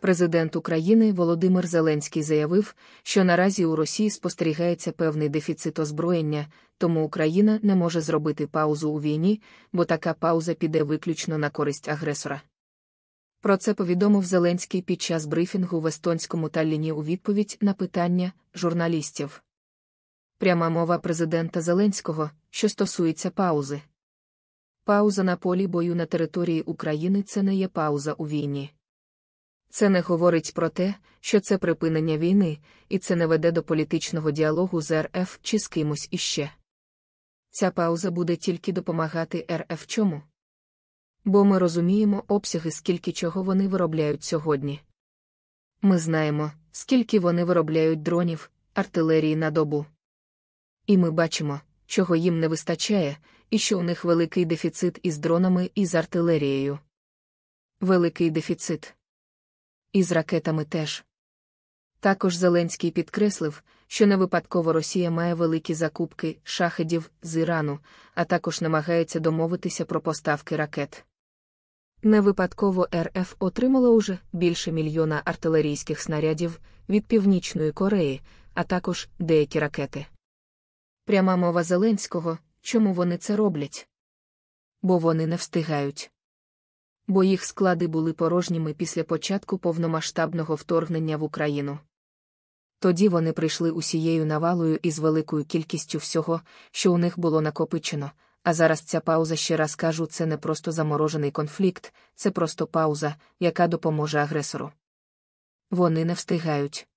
президент України Володимир Зеленський заявив, що наразі у Росії спостерігається певний дефіцит озброєння, тому Україна не може зробити паузу у війні, бо така пауза піде виключно на користь агресора. Про це повідомив Зеленський під час брифінгу в естонському Талліні у відповідь на питання журналістів. Пряма мова президента Зеленського, що стосується паузи. Пауза на полі бою на території України це не є пауза у війні. Це не говорить про те, що це припинення війни, і це не веде до політичного діалогу з РФ чи з кимось іще. Ця пауза буде тільки допомагати РФ чому. Бо ми розуміємо обсяги, скільки чого вони виробляють сьогодні. Ми знаємо, скільки вони виробляють дронів, артилерії на добу. І ми бачимо, чого їм не вистачає, і що у них великий дефіцит із дронами і з артилерією. Великий дефіцит. І з ракетами теж. Також Зеленський підкреслив, що не випадково Росія має великі закупки шахедів з Ірану, а також намагається домовитися про поставки ракет. Не випадково РФ отримала уже більше мільйона артилерійських снарядів від Північної Кореї, а також деякі ракети. Пряма мова Зеленського чому вони це роблять? Бо вони не встигають бо їх склади були порожніми після початку повномасштабного вторгнення в Україну. Тоді вони прийшли усією навалою і з великою кількістю всього, що у них було накопичено. А зараз ця пауза ще раз кажу, це не просто заморожений конфлікт, це просто пауза, яка допоможе агресору. Вони не встигають.